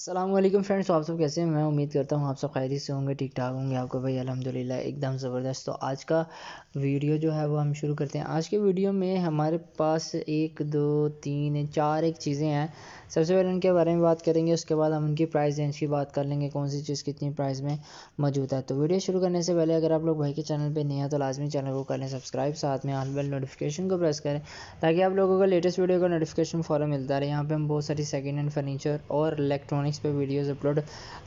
Aslam friends तो आप सब कैसे हैं मैं उम्मीद करता हूँ आप सब खैरी से होंगे ठीक ठाक होंगे आपको भाई अलहमदिल्ला एकदम ज़बरदस्त तो आज का वीडियो जो है वो हम शुरू करते हैं आज के वीडियो में हमारे पास एक दो तीन चार एक चीज़ें हैं सबसे पहले उनके बारे में बात करेंगे उसके बाद हम उनकी प्राइस रेंज की बात कर लेंगे कौन सी चीज़ कितनी प्राइस में मौजूद है तो वीडियो शुरू करने से पहले अगर आप लोग भाई के चैनल पर नहीं हैं तो लाजमी चैनल को कर लें सब्सक्राइब साथ में ऑल बेल नोटिफिकेशन को प्रेस करें ताकि आप लोगों को लेटेस्ट वीडियो का नोटिफिकेशन फॉरन मिलता रहे यहाँ पर हम बहुत सारी सेकेंड हैंड फर्नीचर और इलेक्ट्रॉनिक इकोनॉमिक्स पे वीडियोस अपलोड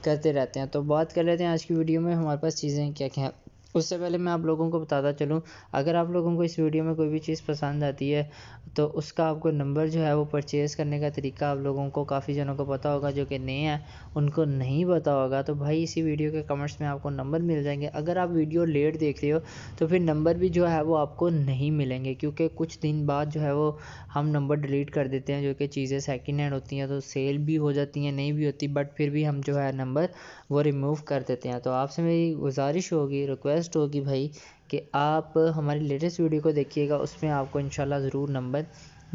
करते रहते हैं तो बात कर लेते हैं आज की वीडियो में हमारे पास चीज़ें क्या क्या उससे पहले मैं आप लोगों को बताता चलूँ अगर आप लोगों को इस वीडियो में कोई भी चीज़ पसंद आती है तो उसका आपको नंबर जो है वो परचेज़ करने का तरीका आप लोगों को काफ़ी जनों को पता होगा जो कि नए हैं उनको नहीं पता होगा तो भाई इसी वीडियो के कमेंट्स में आपको नंबर मिल जाएंगे अगर आप वीडियो लेट देख रहे हो तो फिर नंबर भी जो है वो आपको नहीं मिलेंगे क्योंकि कुछ दिन बाद जो है वो हम नंबर डिलीट कर देते हैं जो कि चीज़ें सेकेंड हैंड होती हैं तो सेल भी हो जाती हैं नहीं भी होती बट फिर भी हम जो है नंबर वो रिमूव कर देते हैं तो आपसे मेरी गुजारिश होगी रिक्वेस्ट रिक्वेस्ट होगी भाई कि आप हमारी लेटेस्ट वीडियो को देखिएगा उसमें आपको इन ज़रूर नंबर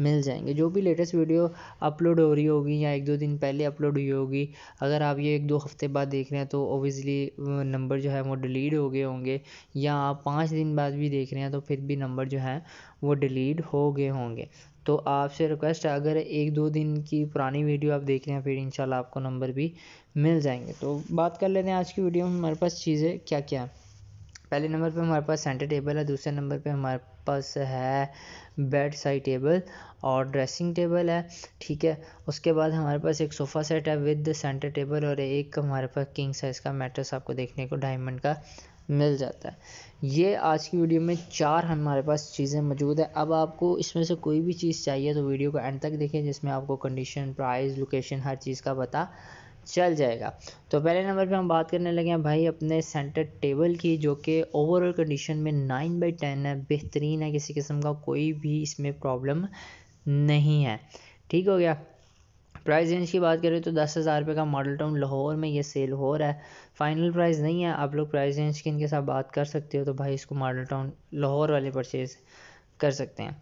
मिल जाएंगे जो भी लेटेस्ट वीडियो अपलोड हो रही होगी या एक दो दिन पहले अपलोड हुई होगी अगर आप ये एक दो हफ्ते बाद देख रहे हैं तो ओबियसली नंबर जो है वो डिलीट हो गए होंगे या आप पाँच दिन बाद भी देख रहे हैं तो फिर भी नंबर जो है वो डिलीट हो गए होंगे तो आपसे रिक्वेस्ट है अगर एक दो दिन की पुरानी वीडियो आप देख रहे हैं फिर इन आपको नंबर भी मिल जाएंगे तो बात कर लेते हैं आज की वीडियो में हमारे पास चीज़ें क्या क्या हैं पहले नंबर पे हमारे पास सेंटर टेबल है दूसरे नंबर पे हमारे पास है बेड साइड टेबल और ड्रेसिंग टेबल है ठीक है उसके बाद हमारे पास एक सोफ़ा सेट है विद सेंटर टेबल और एक हमारे पास किंग साइज़ का मेट्रस आपको देखने को डायमंड का मिल जाता है ये आज की वीडियो में चार हमारे पास चीज़ें मौजूद है अब आपको इसमें से कोई भी चीज़ चाहिए तो वीडियो को एंड तक देखें जिसमें आपको कंडीशन प्राइस लोकेशन हर चीज़ का पता चल जाएगा तो पहले नंबर पे हम बात करने लगे हैं भाई अपने सेंटर टेबल की जो कि ओवरऑल कंडीशन में नाइन बाई टेन है बेहतरीन है किसी किस्म का कोई भी इसमें प्रॉब्लम नहीं है ठीक हो गया प्राइस रेंज की बात करें तो दस हज़ार रुपये का मॉडल टाउन लाहौर में ये सेल हो रहा है फाइनल प्राइस नहीं है आप लोग प्राइस रेंज की इनके साथ बात कर सकते हो तो भाई इसको मॉडल टाउन लाहौर वाले परचेज़ कर सकते हैं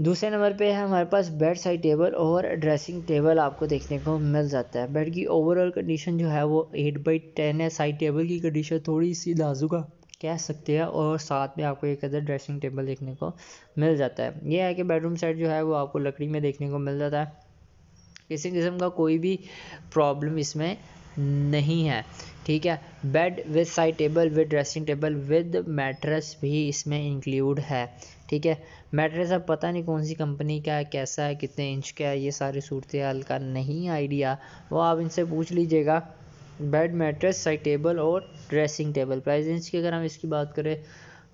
दूसरे नंबर पे है हमारे पास बेड साइड टेबल और ड्रेसिंग टेबल आपको देखने को मिल जाता है बेड की ओवरऑल कंडीशन जो है वो एट बाई टेन है साइड टेबल की कंडीशन थोड़ी सी लाजुका कह सकते हैं और साथ में आपको एक अदर ड्रेसिंग टेबल देखने को मिल जाता है ये है कि बेडरूम साइड जो है वो आपको लकड़ी में देखने को मिल जाता है किसी किस्म का कोई भी प्रॉब्लम इसमें नहीं है ठीक है bed with side table with dressing table with mattress भी इसमें इंक्लूड है ठीक है मैट्रेस अब पता नहीं कौन सी कंपनी का है कैसा है कितने इंच का है ये सारी सूरत हाल का नहीं आइडिया वो आप इनसे पूछ लीजिएगा बेड मैट्रेस साइड टेबल और ड्रेसिंग टेबल प्राइस इंच की अगर हम इसकी बात करें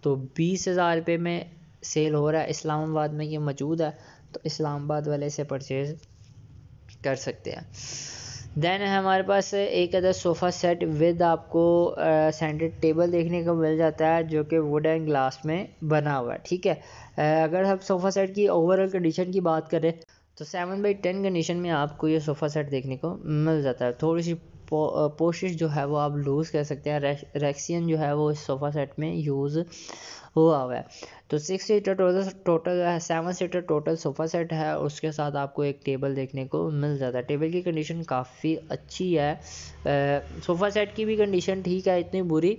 तो बीस हज़ार रुपये में सेल हो रहा है इस्लामाबाद में ये मौजूद है तो इस्लामाबाद वाले से परचेज़ कर सकते हैं देन है हमारे पास एक अदर सोफ़ा सेट विद आपको सेंटेड टेबल देखने को मिल जाता है जो कि वुड एंड ग्लास में बना हुआ है ठीक है अगर हम सोफ़ा सेट की ओवरऑल कंडीशन की बात करें तो सेवन बाई टेन कंडीशन में आपको ये सोफ़ा सेट देखने को मिल जाता है थोड़ी सी पोशिश जो है वो आप लूज़ कर सकते हैं रेक्सियन जो है वो इस सोफ़ा सेट में यूज़ हुआ हुआ है तो six seater total total seven seater total sofa set है उसके साथ आपको एक टेबल देखने को मिल जाता है टेबल की कंडीशन काफ़ी अच्छी है सोफ़ा सेट की भी कंडीशन ठीक है इतनी बुरी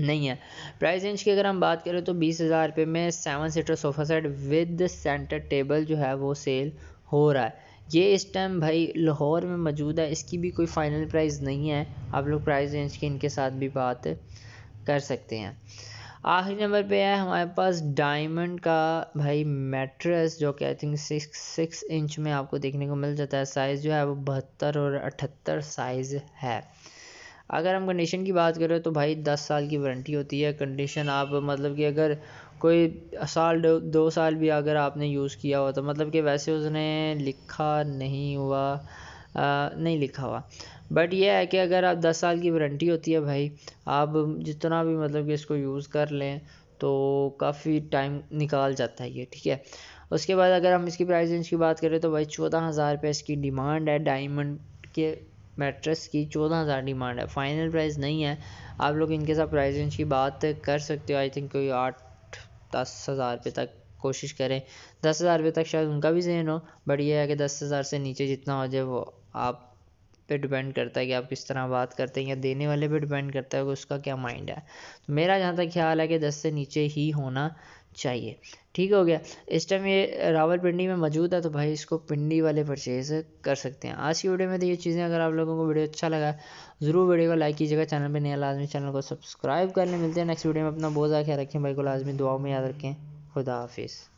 नहीं है प्राइस रेंज की अगर हम बात करें तो बीस हज़ार रुपये में seven seater sofa set with centre table जो है वो सेल हो रहा है ये इस टाइम भाई लाहौर में मौजूद है इसकी भी कोई फ़ाइनल प्राइस नहीं है आप लोग प्राइस रेंज के इनके साथ भी बात कर सकते हैं आखिरी नंबर पे है हमारे पास डायमंड का भाई मैट्रेस जो कि I think six six inch में आपको देखने को मिल जाता है साइज़ जो है वो बहत्तर और अठहत्तर साइज़ है अगर हम कंडीशन की बात करें तो भाई दस साल की वारंटी होती है कंडीशन आप मतलब कि अगर कोई साल दो दो साल भी अगर आपने यूज़ किया हुआ तो मतलब कि वैसे उसने लिखा नहीं हुआ नहीं लिखा हुआ बट ये है कि अगर आप दस साल की वारंटी होती है भाई आप जितना भी मतलब कि इसको यूज़ कर लें तो काफ़ी टाइम निकाल जाता है ये ठीक है उसके बाद अगर हम इसकी प्राइस रेंज की बात करें तो भाई चौदह हज़ार रुपये इसकी डिमांड है डायमंड के मेट्रस की चौदह हज़ार डिमांड है फाइनल प्राइस नहीं है आप लोग इनके साथ प्राइस रेंज की बात कर सकते हो आई थिंक कोई आठ दस हज़ार रुपये तक कोशिश करें दस हज़ार रुपये तक शायद उनका भी ज़हन हो बट ये है कि दस हज़ार से नीचे जितना हो जाए वो आप पे डिपेंड करता है कि आप किस तरह बात करते हैं या देने वाले पे डिपेंड करता है कि उसका क्या माइंड है तो मेरा जहाँ तक ख्याल है कि दस से नीचे ही होना चाहिए ठीक हो गया इस टाइम ये रावल पिंडी में मौजूद है तो भाई इसको पिंडी वाले परचेज कर सकते हैं आज की वीडियो में तो ये चीज़ें अगर आप लोगों को वीडियो अच्छा लगा ज़रूर वीडियो को लाइक कीजिएगा चैनल पर नया लाजमी चैनल को सब्सक्राइब करने मिलते हैं नेक्स्ट वीडियो में अपना बहुत ज़्यादा ख्याल रखें भाई को लाजमी दुआओं में याद रखें खुदा हाफिज़